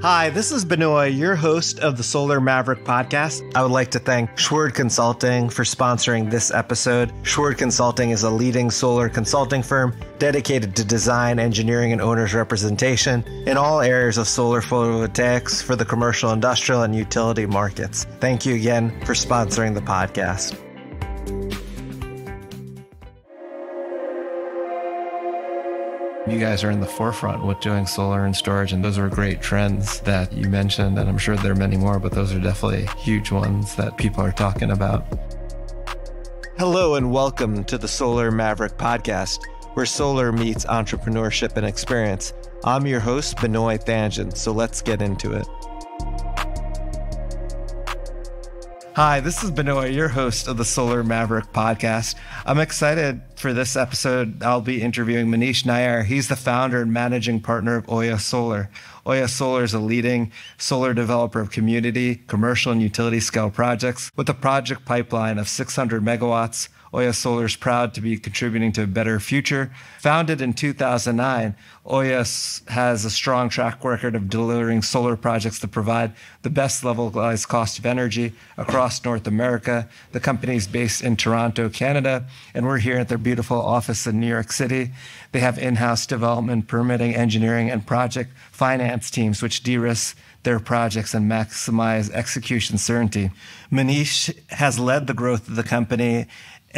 Hi, this is Benoit, your host of the Solar Maverick podcast. I would like to thank Schwerd Consulting for sponsoring this episode. Schwerd Consulting is a leading solar consulting firm dedicated to design, engineering, and owners' representation in all areas of solar photovoltaics for the commercial, industrial, and utility markets. Thank you again for sponsoring the podcast. You guys are in the forefront with doing solar and storage, and those are great trends that you mentioned. And I'm sure there are many more, but those are definitely huge ones that people are talking about. Hello, and welcome to the Solar Maverick podcast, where solar meets entrepreneurship and experience. I'm your host, Benoit Thanjan, so let's get into it. Hi, this is Benoit, your host of the Solar Maverick podcast. I'm excited for this episode. I'll be interviewing Manish Nair. He's the founder and managing partner of Oya Solar. Oya Solar is a leading solar developer of community, commercial, and utility scale projects with a project pipeline of 600 megawatts Oya Solar is proud to be contributing to a better future. Founded in 2009, Oya has a strong track record of delivering solar projects that provide the best levelized cost of energy across North America. The company is based in Toronto, Canada, and we're here at their beautiful office in New York City. They have in-house development, permitting, engineering, and project finance teams, which de-risk their projects and maximize execution certainty. Manish has led the growth of the company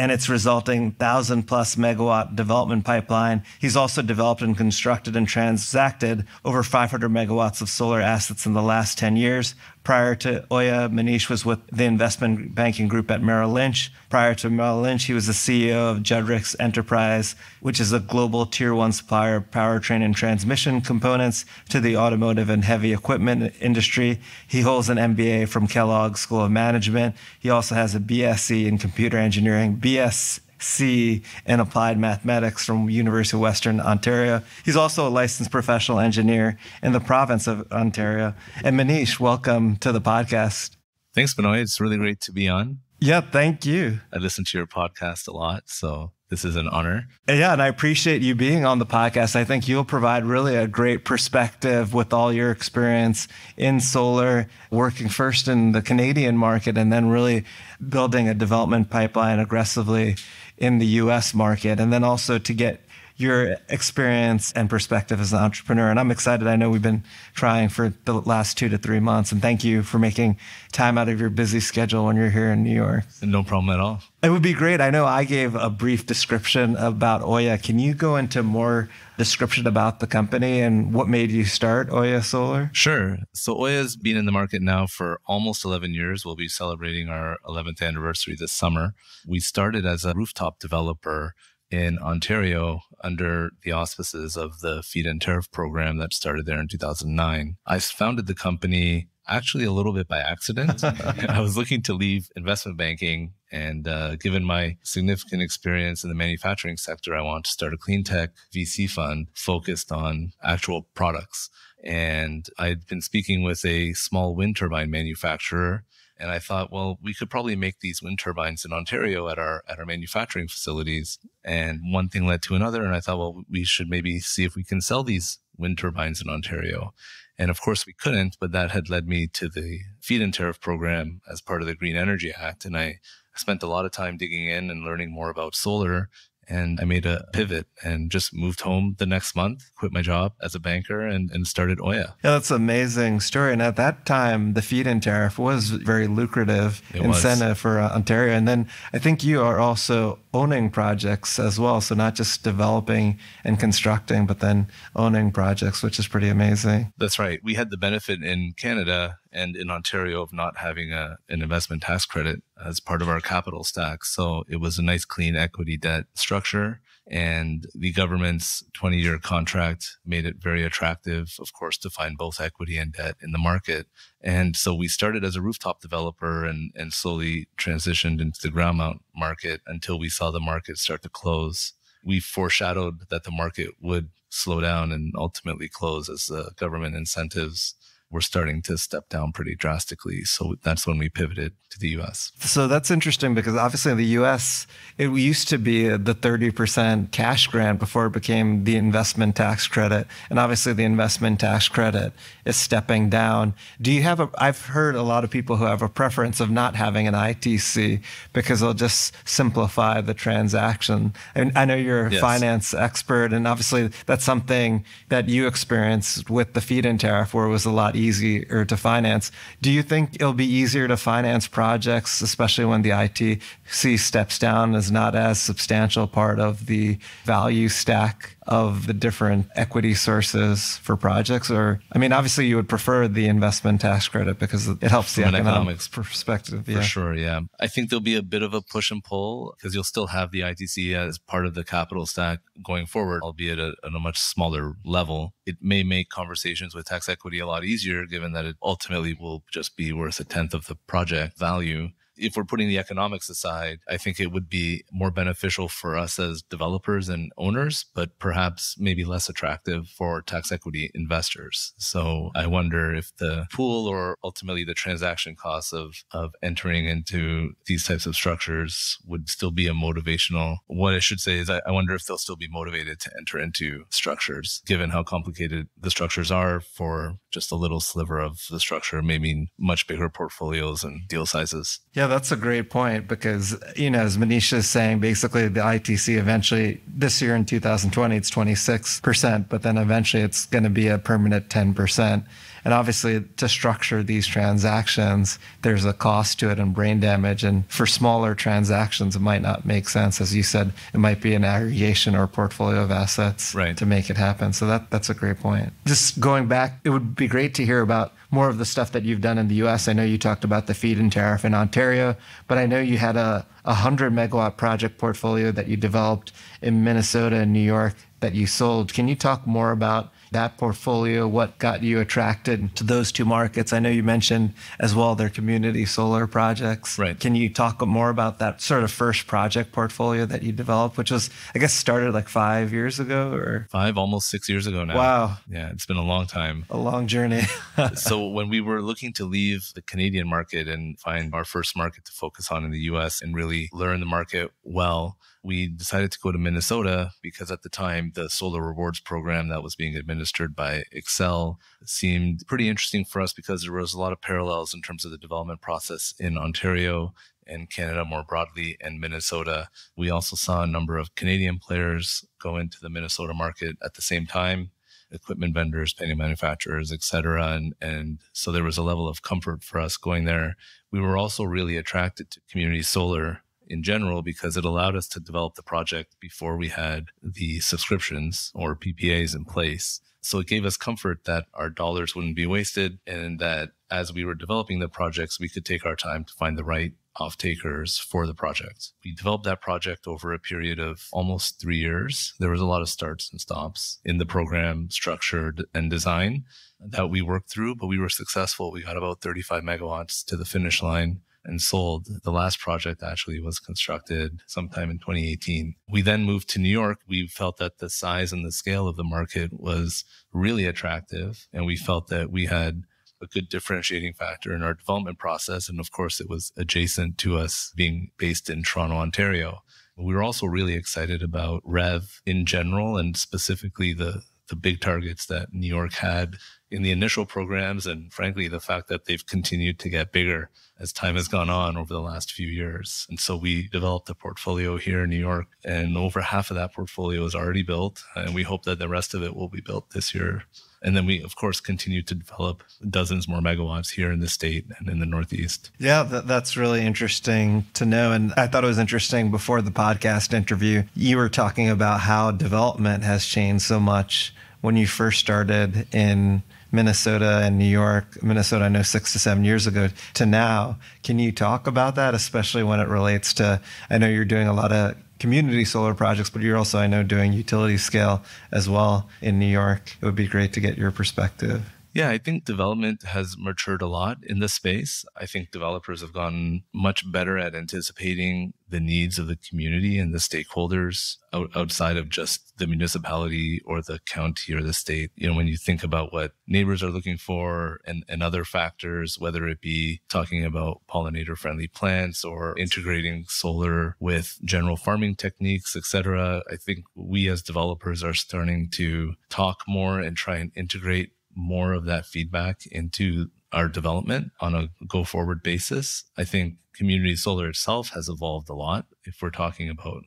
and its resulting 1,000 plus megawatt development pipeline. He's also developed and constructed and transacted over 500 megawatts of solar assets in the last 10 years, Prior to Oya, Manish was with the investment banking group at Merrill Lynch. Prior to Merrill Lynch, he was the CEO of Jedrix Enterprise, which is a global tier one supplier of powertrain and transmission components to the automotive and heavy equipment industry. He holds an MBA from Kellogg School of Management. He also has a BSc in computer engineering, BS C in applied mathematics from University of Western Ontario. He's also a licensed professional engineer in the province of Ontario. And Manish, welcome to the podcast. Thanks, Benoit. It's really great to be on. Yeah, thank you. I listen to your podcast a lot, so this is an honor. Yeah, and I appreciate you being on the podcast. I think you'll provide really a great perspective with all your experience in solar, working first in the Canadian market and then really building a development pipeline aggressively in the US market. And then also to get your experience and perspective as an entrepreneur. And I'm excited. I know we've been trying for the last two to three months. And thank you for making time out of your busy schedule when you're here in New York. No problem at all. It would be great. I know I gave a brief description about Oya. Can you go into more description about the company and what made you start Oya Solar? Sure. So Oya's been in the market now for almost 11 years. We'll be celebrating our 11th anniversary this summer. We started as a rooftop developer in Ontario under the auspices of the Feed and Turf program that started there in 2009. I founded the company actually a little bit by accident. I was looking to leave investment banking. And uh, given my significant experience in the manufacturing sector, I wanted to start a clean tech VC fund focused on actual products. And I'd been speaking with a small wind turbine manufacturer and I thought, well, we could probably make these wind turbines in Ontario at our at our manufacturing facilities. And one thing led to another, and I thought, well, we should maybe see if we can sell these wind turbines in Ontario. And of course, we couldn't, but that had led me to the feed-in tariff program as part of the Green Energy Act. And I spent a lot of time digging in and learning more about solar and I made a pivot and just moved home the next month, quit my job as a banker and, and started Oya. Yeah, that's an amazing story. And at that time, the feed-in tariff was very lucrative it incentive was. for uh, Ontario. And then I think you are also owning projects as well. So not just developing and constructing, but then owning projects, which is pretty amazing. That's right. We had the benefit in Canada and in Ontario of not having a, an investment tax credit as part of our capital stack. So it was a nice clean equity debt structure. And the government's 20 year contract made it very attractive, of course, to find both equity and debt in the market. And so we started as a rooftop developer and, and slowly transitioned into the ground mount market until we saw the market start to close. We foreshadowed that the market would slow down and ultimately close as the government incentives were starting to step down pretty drastically. So that's when we pivoted to the US. So that's interesting because obviously in the US, it used to be the 30% cash grant before it became the investment tax credit. And obviously the investment tax credit is stepping down. Do you have a, I've heard a lot of people who have a preference of not having an ITC because it'll just simplify the transaction. And I know you're a yes. finance expert, and obviously that's something that you experienced with the feed in tariff where it was a lot easier to finance. Do you think it'll be easier to finance projects, especially when the ITC steps down as not as substantial part of the value stack of the different equity sources for projects? Or, I mean, obviously you would prefer the investment tax credit because it helps From the economics, perspective. For sure, yeah. I think there'll be a bit of a push and pull because you'll still have the ITC as part of the capital stack going forward, albeit at a, at a much smaller level. It may make conversations with tax equity a lot easier given that it ultimately will just be worth a tenth of the project value if we're putting the economics aside, I think it would be more beneficial for us as developers and owners, but perhaps maybe less attractive for tax equity investors. So I wonder if the pool or ultimately the transaction costs of, of entering into these types of structures would still be a motivational. What I should say is I, I wonder if they'll still be motivated to enter into structures, given how complicated the structures are for just a little sliver of the structure, maybe much bigger portfolios and deal sizes. Yeah. Yeah, that's a great point because, you know, as Manisha is saying, basically the ITC eventually this year in 2020, it's 26%, but then eventually it's going to be a permanent 10%. And obviously, to structure these transactions, there's a cost to it and brain damage. And for smaller transactions, it might not make sense. As you said, it might be an aggregation or portfolio of assets right. to make it happen. So that, that's a great point. Just going back, it would be great to hear about more of the stuff that you've done in the US. I know you talked about the feed in tariff in Ontario, but I know you had a 100 megawatt project portfolio that you developed in Minnesota and New York that you sold. Can you talk more about that portfolio? What got you attracted to those two markets? I know you mentioned as well their community solar projects. Right. Can you talk more about that sort of first project portfolio that you developed, which was, I guess, started like five years ago or? Five, almost six years ago now. Wow. Yeah, it's been a long time. A long journey. so when we were looking to leave the Canadian market and find our first market to focus on in the US and really learn the market well, we decided to go to Minnesota because at the time the solar rewards program that was being administered by Excel seemed pretty interesting for us because there was a lot of parallels in terms of the development process in Ontario and Canada more broadly and Minnesota. We also saw a number of Canadian players go into the Minnesota market at the same time equipment vendors, painting manufacturers, et cetera. And, and so there was a level of comfort for us going there. We were also really attracted to community solar in general because it allowed us to develop the project before we had the subscriptions or PPAs in place. So it gave us comfort that our dollars wouldn't be wasted and that as we were developing the projects, we could take our time to find the right off takers for the project. We developed that project over a period of almost three years. There was a lot of starts and stops in the program structure and design that we worked through, but we were successful. We got about 35 megawatts to the finish line and sold. The last project actually was constructed sometime in 2018. We then moved to New York. We felt that the size and the scale of the market was really attractive. And we felt that we had a good differentiating factor in our development process. And of course, it was adjacent to us being based in Toronto, Ontario. We were also really excited about Rev in general and specifically the the big targets that New York had in the initial programs and frankly the fact that they've continued to get bigger as time has gone on over the last few years and so we developed a portfolio here in new york and over half of that portfolio is already built and we hope that the rest of it will be built this year and then we, of course, continue to develop dozens more megawatts here in the state and in the Northeast. Yeah, that, that's really interesting to know. And I thought it was interesting before the podcast interview, you were talking about how development has changed so much when you first started in Minnesota and New York, Minnesota, I know six to seven years ago to now. Can you talk about that, especially when it relates to? I know you're doing a lot of community solar projects, but you're also, I know, doing utility scale as well in New York. It would be great to get your perspective. Yeah, I think development has matured a lot in this space. I think developers have gotten much better at anticipating the needs of the community and the stakeholders out, outside of just the municipality or the county or the state. You know, when you think about what neighbors are looking for and, and other factors, whether it be talking about pollinator friendly plants or integrating solar with general farming techniques, etc. I think we as developers are starting to talk more and try and integrate more of that feedback into our development on a go forward basis. I think community solar itself has evolved a lot. If we're talking about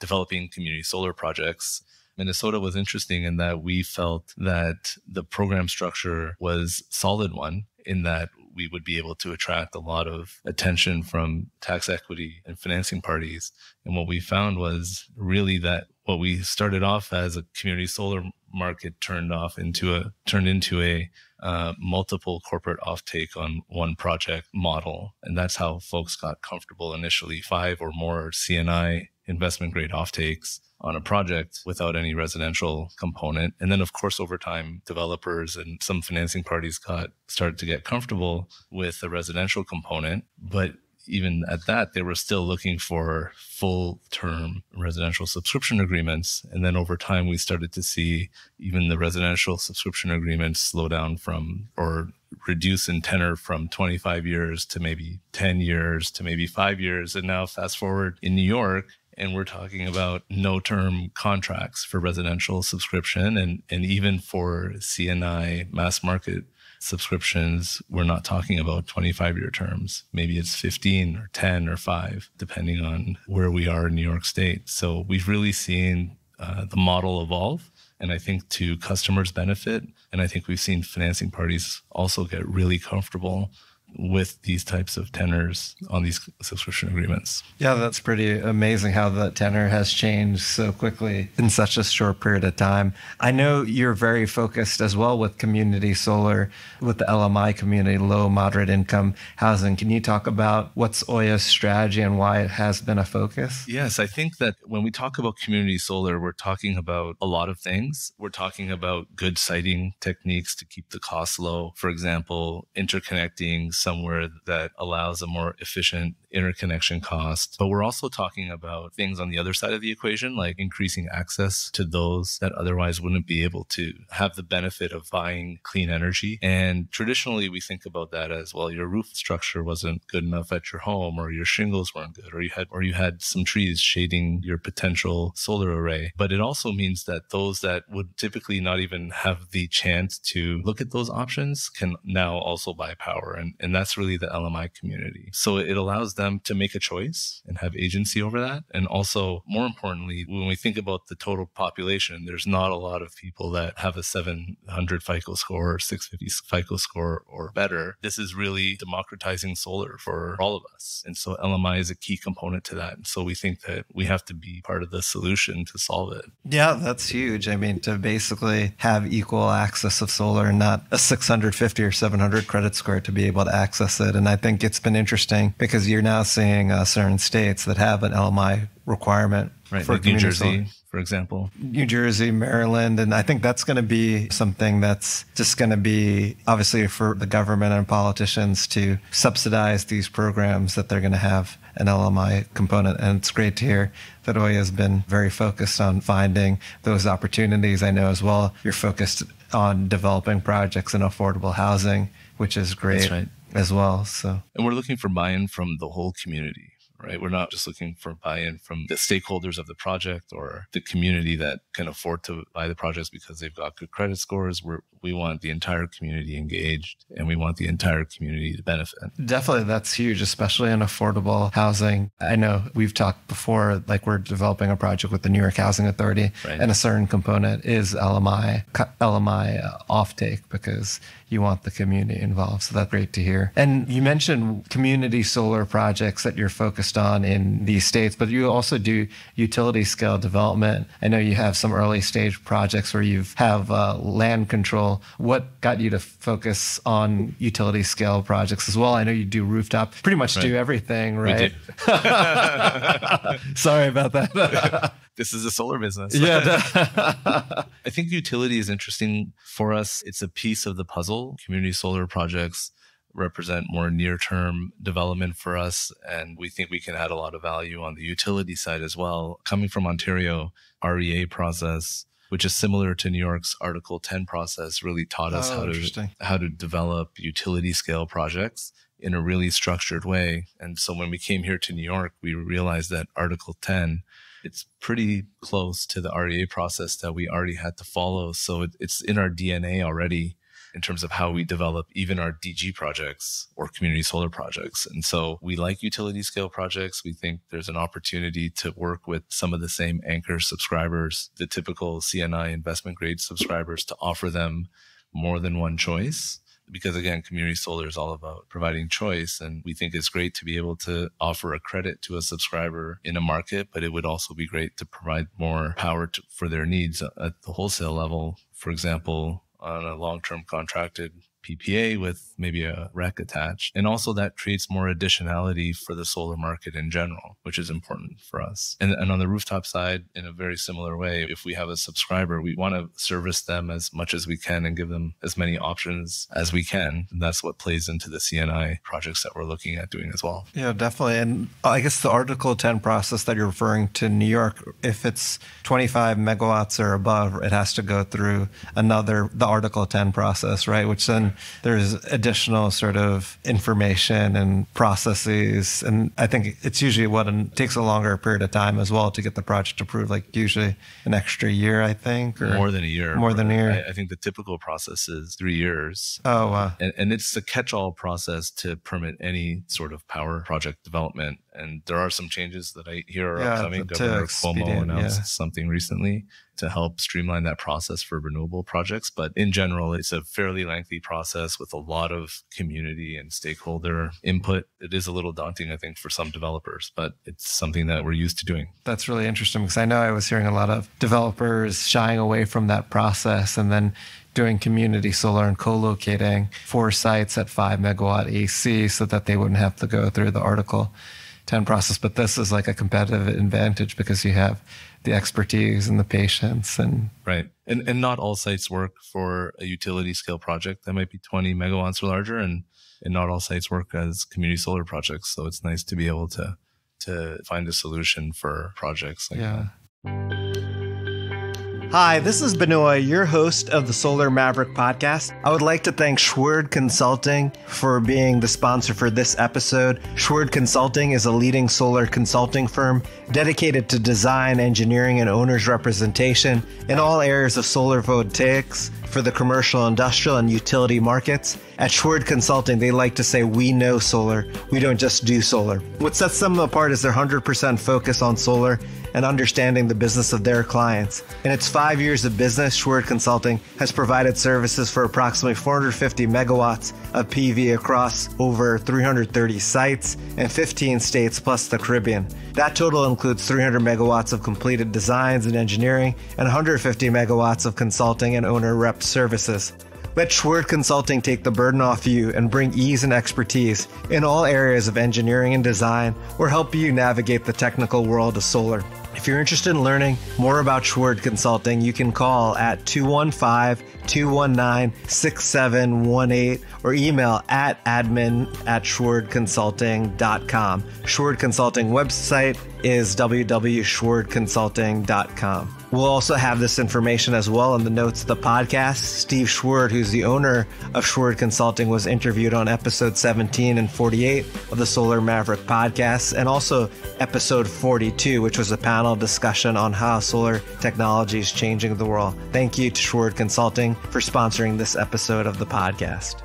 developing community solar projects, Minnesota was interesting in that we felt that the program structure was solid one in that we would be able to attract a lot of attention from tax equity and financing parties. And what we found was really that what we started off as a community solar market turned off into a turned into a uh, multiple corporate offtake on one project model, and that's how folks got comfortable initially. Five or more CNI investment grade offtakes on a project without any residential component. And then of course over time developers and some financing parties got started to get comfortable with the residential component, but even at that, they were still looking for full term residential subscription agreements. And then over time, we started to see even the residential subscription agreements slow down from or reduce in tenor from 25 years to maybe 10 years to maybe five years. And now, fast forward in New York, and we're talking about no term contracts for residential subscription and, and even for CNI mass market subscriptions, we're not talking about 25 year terms. Maybe it's 15 or 10 or 5, depending on where we are in New York State. So we've really seen uh, the model evolve. And I think to customers' benefit. And I think we've seen financing parties also get really comfortable with these types of tenors on these subscription agreements. Yeah, that's pretty amazing how the tenor has changed so quickly in such a short period of time. I know you're very focused as well with community solar, with the LMI community, low moderate income housing. Can you talk about what's Oya's strategy and why it has been a focus? Yes, I think that when we talk about community solar, we're talking about a lot of things. We're talking about good siting techniques to keep the cost low, for example, interconnecting somewhere that allows a more efficient interconnection cost. But we're also talking about things on the other side of the equation, like increasing access to those that otherwise wouldn't be able to have the benefit of buying clean energy. And traditionally, we think about that as well, your roof structure wasn't good enough at your home, or your shingles weren't good, or you had, or you had some trees shading your potential solar array. But it also means that those that would typically not even have the chance to look at those options can now also buy power. And, and and that's really the LMI community. So it allows them to make a choice and have agency over that. And also, more importantly, when we think about the total population, there's not a lot of people that have a 700 FICO score or 650 FICO score or better. This is really democratizing solar for all of us. And so LMI is a key component to that. And so we think that we have to be part of the solution to solve it. Yeah, that's huge. I mean, to basically have equal access of solar and not a 650 or 700 credit score to be able to access it. And I think it's been interesting because you're now seeing uh, certain states that have an LMI requirement right, for like New Jersey. For example, New Jersey, Maryland, and I think that's going to be something that's just going to be obviously for the government and politicians to subsidize these programs that they're going to have an LMI component. And it's great to hear that OIA has been very focused on finding those opportunities. I know as well you're focused on developing projects in affordable housing, which is great. That's right as well. So, and we're looking for buy-in from the whole community, right? We're not just looking for buy-in from the stakeholders of the project or the community that can afford to buy the projects because they've got good credit scores. We're, we want the entire community engaged and we want the entire community to benefit. Definitely, that's huge, especially in affordable housing. I know we've talked before, like we're developing a project with the New York Housing Authority, right. and a certain component is LMI, LMI uh, offtake because you want the community involved. So that's great to hear. And you mentioned community solar projects that you're focused on in these states, but you also do utility scale development. I know you have some early stage projects where you have uh, land control. What got you to focus on utility scale projects as well? I know you do rooftop, pretty much right. do everything, right? Sorry about that. this is a solar business. Yeah. I think utility is interesting for us. It's a piece of the puzzle Community solar projects represent more near term development for us. And we think we can add a lot of value on the utility side as well. Coming from Ontario, REA process, which is similar to New York's Article 10 process, really taught us oh, how to how to develop utility scale projects in a really structured way. And so when we came here to New York, we realized that Article 10 it's pretty close to the REA process that we already had to follow. So it, it's in our DNA already in terms of how we develop even our DG projects or community solar projects. And so we like utility scale projects. We think there's an opportunity to work with some of the same anchor subscribers, the typical CNI investment grade subscribers to offer them more than one choice because again, community solar is all about providing choice. And we think it's great to be able to offer a credit to a subscriber in a market, but it would also be great to provide more power to, for their needs at the wholesale level. For example, on a long term contracted PPA with maybe a rec attached. And also that creates more additionality for the solar market in general, which is important for us. And, and on the rooftop side, in a very similar way, if we have a subscriber, we want to service them as much as we can and give them as many options as we can. And that's what plays into the CNI projects that we're looking at doing as well. Yeah, definitely. And I guess the Article 10 process that you're referring to New York, if it's 25 megawatts or above, it has to go through another, the Article 10 process, right? Which then there's additional sort of information and processes. And I think it's usually what takes a longer period of time as well to get the project approved, like usually an extra year, I think. or more than a year. More than a year. I, I, think the typical process is three years. Oh, wow. And, and it's a catch all process to permit any sort of power project development. And there are some changes that I hear are yeah, upcoming. Governor Cuomo announced yeah. something recently to help streamline that process for renewable projects. But in general, it's a fairly lengthy process with a lot of community and stakeholder input. It is a little daunting, I think, for some developers, but it's something that we're used to doing. That's really interesting because I know I was hearing a lot of developers shying away from that process and then doing community solar and co-locating four sites at five megawatt AC so that they wouldn't have to go through the article 10 process. But this is like a competitive advantage because you have the expertise and the patience and right and and not all sites work for a utility scale project that might be 20 megawatts or larger and and not all sites work as community solar projects so it's nice to be able to to find a solution for projects like yeah. that Hi, this is Benoit, your host of the Solar Maverick podcast. I would like to thank Schwerd Consulting for being the sponsor for this episode. Schwerd Consulting is a leading solar consulting firm dedicated to design, engineering, and owner's representation in all areas of solar photovoltaics for the commercial, industrial, and utility markets. At Schwerd Consulting, they like to say, We know solar. We don't just do solar. What sets them apart is their 100% focus on solar and understanding the business of their clients. In its five years of business, Schwerd Consulting has provided services for approximately 450 megawatts of PV across over 330 sites and 15 states plus the Caribbean. That total includes 300 megawatts of completed designs and engineering and 150 megawatts of consulting and owner reps services. Let Schwerd Consulting take the burden off you and bring ease and expertise in all areas of engineering and design or help you navigate the technical world of solar. If you're interested in learning more about Schwerd Consulting, you can call at 215 219 6718 or email at admin at schwerdconsulting.com. Schwerd Consulting website is www.schwerdconsulting.com. We'll also have this information as well in the notes of the podcast. Steve Schwerd, who's the owner of Schwerd Consulting, was interviewed on episode 17 and 48 of the Solar Maverick podcast, and also episode 42, which was a panel discussion on how solar technology is changing the world. Thank you to Schwerd Consulting for sponsoring this episode of the podcast.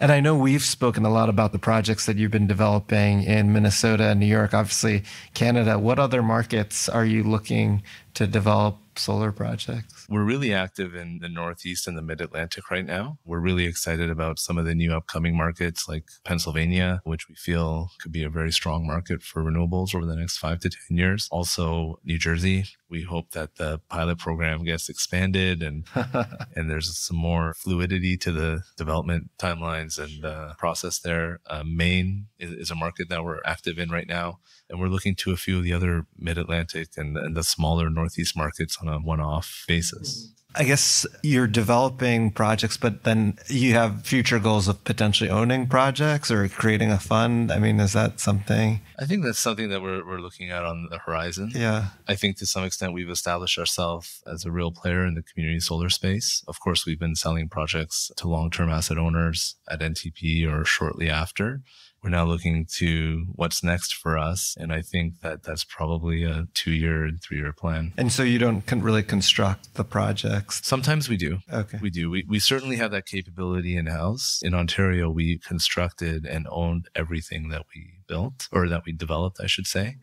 And I know we've spoken a lot about the projects that you've been developing in Minnesota and New York, obviously Canada. What other markets are you looking to develop solar projects? We're really active in the Northeast and the Mid Atlantic right now. We're really excited about some of the new upcoming markets like Pennsylvania, which we feel could be a very strong market for renewables over the next five to 10 years. Also, New Jersey. We hope that the pilot program gets expanded and and there's some more fluidity to the development timelines and uh, process there. Uh, Maine, is a market that we're active in right now. And we're looking to a few of the other mid Atlantic and, and, the smaller Northeast markets on a one off basis. Mm-hmm. I guess you're developing projects, but then you have future goals of potentially owning projects or creating a fund. I mean, is that something? I think that's something that we're, we're looking at on the horizon. Yeah. I think to some extent we've established ourselves as a real player in the community solar space. Of course, we've been selling projects to long term asset owners at NTP or shortly after we're now looking to what's next for us. And I think that that's probably a two year three year plan. And so you don't really construct the projects? Sometimes we do. Okay. We do. We, we certainly have that capability in house. In Ontario, we constructed and owned everything that we built or that we developed, I should say.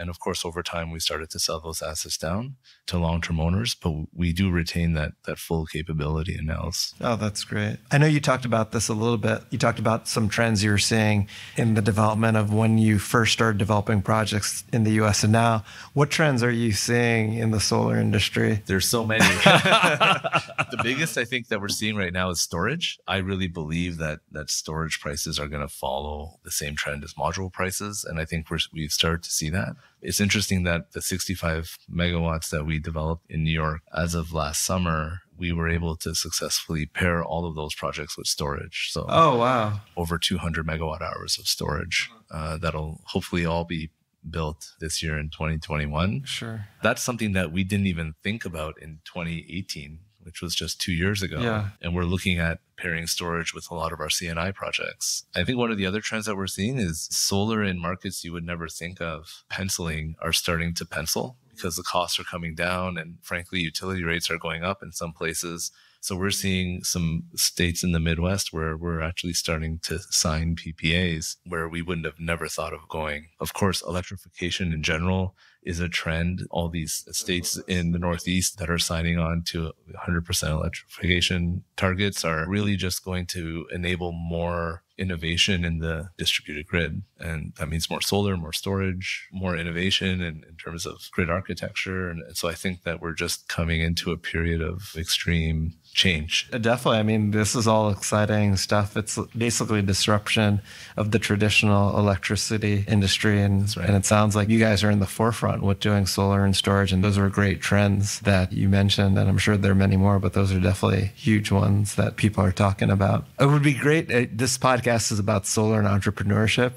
And of course, over time, we started to sell those assets down to long-term owners, but we do retain that that full capability in Nels. Oh, that's great. I know you talked about this a little bit. You talked about some trends you were seeing in the development of when you first started developing projects in the U.S. and now. What trends are you seeing in the solar industry? There's so many. the biggest I think that we're seeing right now is storage. I really believe that that storage prices are going to follow the same trend as module prices, and I think we're, we've started to see that. It's interesting that the 65 megawatts that we developed in New York as of last summer, we were able to successfully pair all of those projects with storage. So, oh, wow. Over 200 megawatt hours of storage uh, that'll hopefully all be built this year in 2021. Sure. That's something that we didn't even think about in 2018 which was just two years ago. Yeah. And we're looking at pairing storage with a lot of our CNI projects. I think one of the other trends that we're seeing is solar in markets you would never think of penciling are starting to pencil because the costs are coming down and frankly utility rates are going up in some places. So we're seeing some states in the Midwest where we're actually starting to sign PPAs where we wouldn't have never thought of going. Of course, electrification in general is a trend. All these states oh, in the Northeast that are signing on to 100% electrification targets are really just going to enable more innovation in the distributed grid. And that means more solar, more storage, more innovation in, in terms of grid architecture. And so I think that we're just coming into a period of extreme change. Uh, definitely. I mean, this is all exciting stuff. It's basically disruption of the traditional electricity industry. And, right. and it sounds like you guys are in the forefront front with doing solar and storage. And those are great trends that you mentioned. And I'm sure there are many more, but those are definitely huge ones that people are talking about. It would be great. Uh, this podcast is about solar and entrepreneurship.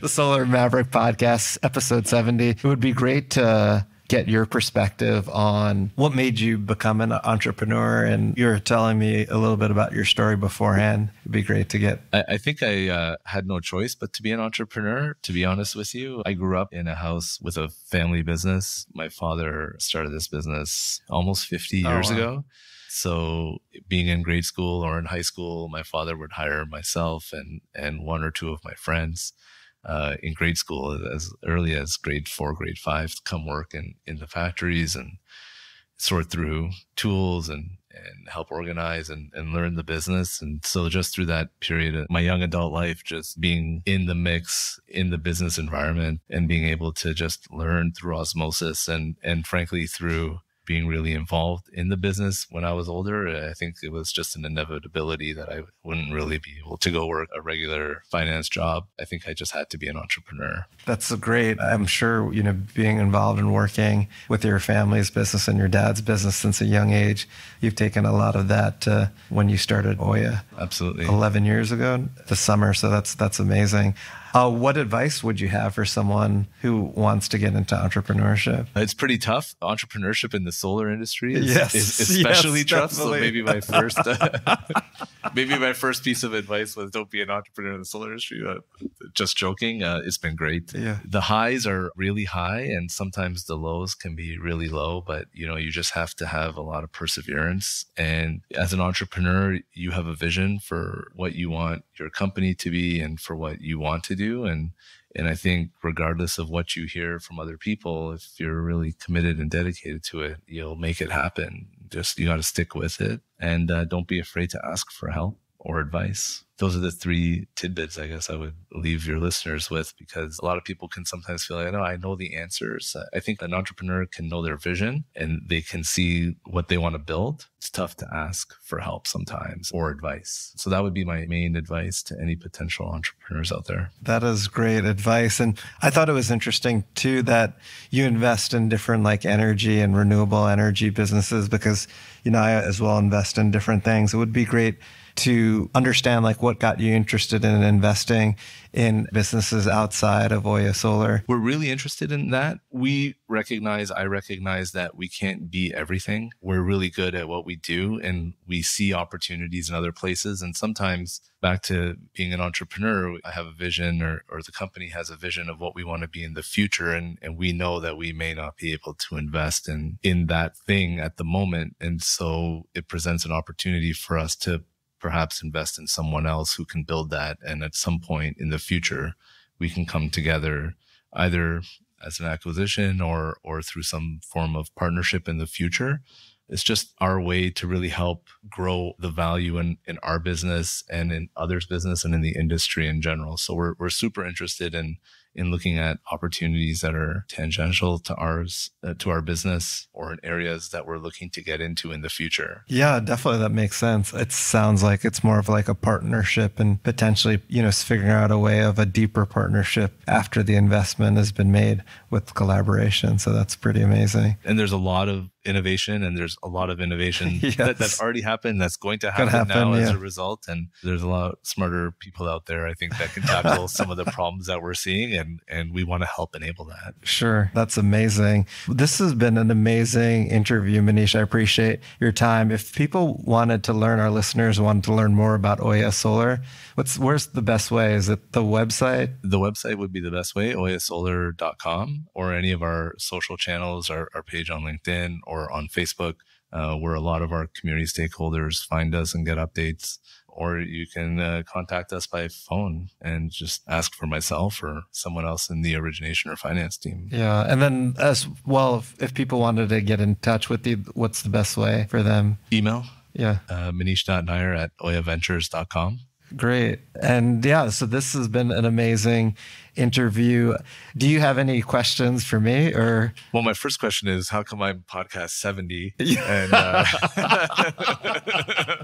the Solar Maverick Podcast, episode 70. It would be great to get your perspective on what made you become an entrepreneur. And you were telling me a little bit about your story beforehand. It'd be great to get. I, I think I uh, had no choice but to be an entrepreneur, to be honest with you. I grew up in a house with a family business. My father started this business almost 50 years oh, wow. ago. So being in grade school or in high school, my father would hire myself and, and one or two of my friends uh, in grade school as early as grade four, grade five to come work in, in the factories and sort through tools and, and help organize and, and learn the business. And so just through that period of uh, my young adult life, just being in the mix in the business environment and being able to just learn through osmosis and, and frankly, through being really involved in the business when I was older. I think it was just an inevitability that I wouldn't really be able to go work a regular finance job. I think I just had to be an entrepreneur. That's great. I'm sure, you know, being involved in working with your family's business and your dad's business since a young age, you've taken a lot of that uh, when you started Oya. Absolutely. 11 years ago the summer. So that's, that's amazing. Uh, what advice would you have for someone who wants to get into entrepreneurship? It's pretty tough. Entrepreneurship in the solar industry is, yes, is especially yes, tough. Definitely. So maybe my first, maybe my first piece of advice was don't be an entrepreneur in the solar industry. Uh, just joking. Uh, it's been great. Yeah. The highs are really high, and sometimes the lows can be really low. But you know, you just have to have a lot of perseverance. And as an entrepreneur, you have a vision for what you want your company to be and for what you want to do you and and i think regardless of what you hear from other people if you're really committed and dedicated to it you'll make it happen just you got to stick with it and uh, don't be afraid to ask for help or advice those are the three tidbits I guess I would leave your listeners with because a lot of people can sometimes feel like, I know I know the answers. I think an entrepreneur can know their vision and they can see what they want to build. It's tough to ask for help sometimes or advice. So that would be my main advice to any potential entrepreneurs out there. That is great advice. And I thought it was interesting too that you invest in different like energy and renewable energy businesses because, you know, I as well invest in different things. It would be great to understand like what got you interested in investing in businesses outside of Oya Solar. We're really interested in that. We recognize, I recognize that we can't be everything. We're really good at what we do and we see opportunities in other places. And sometimes back to being an entrepreneur, I have a vision or, or the company has a vision of what we want to be in the future. And, and we know that we may not be able to invest in, in that thing at the moment. And so it presents an opportunity for us to perhaps invest in someone else who can build that. And at some point in the future, we can come together either as an acquisition or or through some form of partnership in the future. It's just our way to really help grow the value in, in our business and in others' business and in the industry in general. So we're we're super interested in in looking at opportunities that are tangential to ours uh, to our business or in areas that we're looking to get into in the future yeah definitely that makes sense it sounds like it's more of like a partnership and potentially you know figuring out a way of a deeper partnership after the investment has been made with collaboration so that's pretty amazing and there's a lot of innovation and there's a lot of innovation yes. that, that's already happened that's going to happen, happen now yeah. as a result and there's a lot smarter people out there i think that can tackle some of the problems that we're seeing and and we want to help enable that sure that's amazing this has been an amazing interview manish i appreciate your time if people wanted to learn our listeners wanted to learn more about oya solar what's where's the best way is it the website the website would be the best way oyasolar.com or any of our social channels our, our page on linkedin or on Facebook, uh, where a lot of our community stakeholders find us and get updates. Or you can uh, contact us by phone and just ask for myself or someone else in the origination or finance team. Yeah, and then as well, if, if people wanted to get in touch with you, what's the best way for them? Email. Yeah. Uh, Manish.nair at oyaventures.com. Great. And yeah, so this has been an amazing interview. Do you have any questions for me or? Well, my first question is how come I'm podcast 70? and, uh...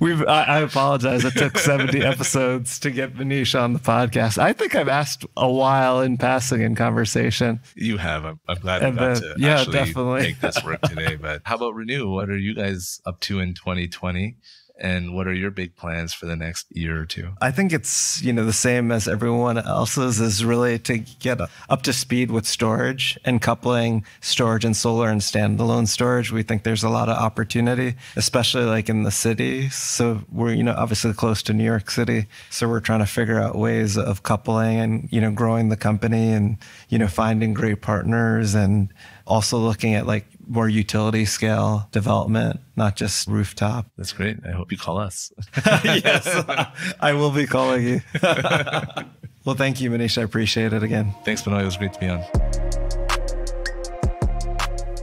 We've, I, I, apologize. It took 70 episodes to get Manish on the podcast. I think I've asked a while in passing in conversation. You have. I'm, I'm glad and got to yeah, actually definitely. make this work today. But how about Renew? What are you guys up to in 2020? and what are your big plans for the next year or two? I think it's you know the same as everyone else's is really to get up to speed with storage and coupling storage and solar and standalone storage. We think there's a lot of opportunity, especially like in the city. So we're you know obviously close to New York City, so we're trying to figure out ways of coupling and you know growing the company and you know finding great partners and also looking at like more utility scale development, not just rooftop. That's great. I hope you call us. yes, I will be calling you. well, thank you, Manish. I appreciate it again. Thanks, Benoit. It was great to be on.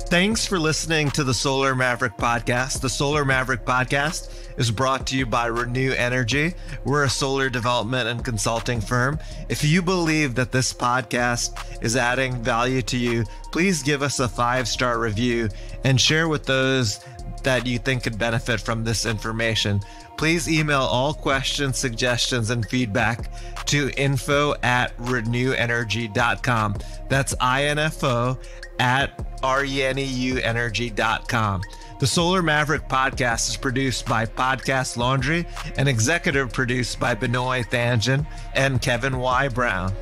Thanks for listening to the Solar Maverick podcast. The Solar Maverick podcast is brought to you by Renew Energy. We're a solar development and consulting firm. If you believe that this podcast is adding value to you, please give us a five star review and share with those that you think could benefit from this information. Please email all questions, suggestions, and feedback to info at renewenergy.com. That's info at reneuenergy.com. The Solar Maverick podcast is produced by Podcast Laundry and executive produced by Benoit Thanjan and Kevin Y. Brown.